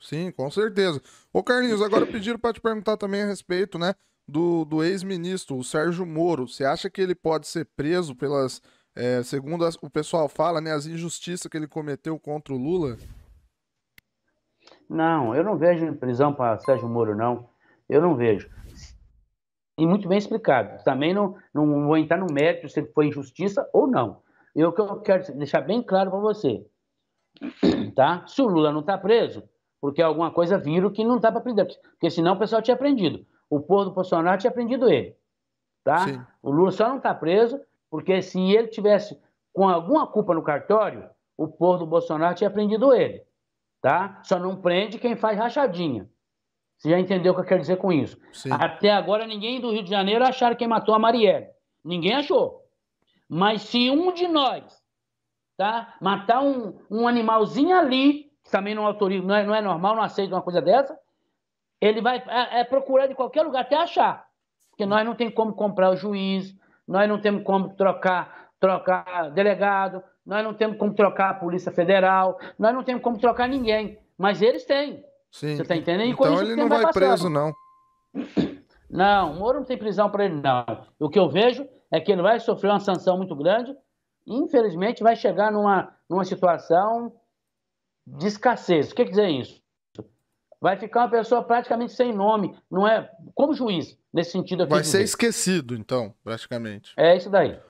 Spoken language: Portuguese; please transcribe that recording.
Sim, com certeza. Ô Carlinhos, agora pediram para te perguntar também a respeito, né, do, do ex-ministro, o Sérgio Moro. Você acha que ele pode ser preso pelas, é, segundo as, o pessoal fala, né, as injustiças que ele cometeu contra o Lula? Não, eu não vejo prisão para Sérgio Moro, não. Eu não vejo. E muito bem explicado. Também não, não vou entrar no mérito se foi injustiça ou não. Eu, eu quero deixar bem claro para você, tá? Se o Lula não está preso, porque alguma coisa viram que não dá para aprender, porque senão o pessoal tinha aprendido. O povo do Bolsonaro tinha aprendido ele, tá? O Lula só não está preso porque se ele tivesse com alguma culpa no cartório, o povo do Bolsonaro tinha aprendido ele, tá? Só não prende quem faz rachadinha. Você já entendeu o que eu quero dizer com isso? Sim. Até agora ninguém do Rio de Janeiro acharam quem matou a Marielle. Ninguém achou. Mas se um de nós, tá, matar um, um animalzinho ali, também não autoriza, não é, não é normal, não aceita uma coisa dessa. Ele vai é, é procurar de qualquer lugar até achar. Porque nós não temos como comprar o juiz, nós não temos como trocar, trocar delegado, nós não temos como trocar a Polícia Federal, nós não temos como trocar ninguém. Mas eles têm. Sim. Você está entendendo? Então ele não vai, preso, não. Não, o Moro não tem prisão para ele, não. O que eu vejo é que ele vai sofrer uma sanção muito grande. infelizmente, vai chegar numa, numa situação de escassez. O que é quer dizer é isso? Vai ficar uma pessoa praticamente sem nome, não é? Como juiz, nesse sentido aqui. Vai ser esquecido, então, praticamente. É isso daí.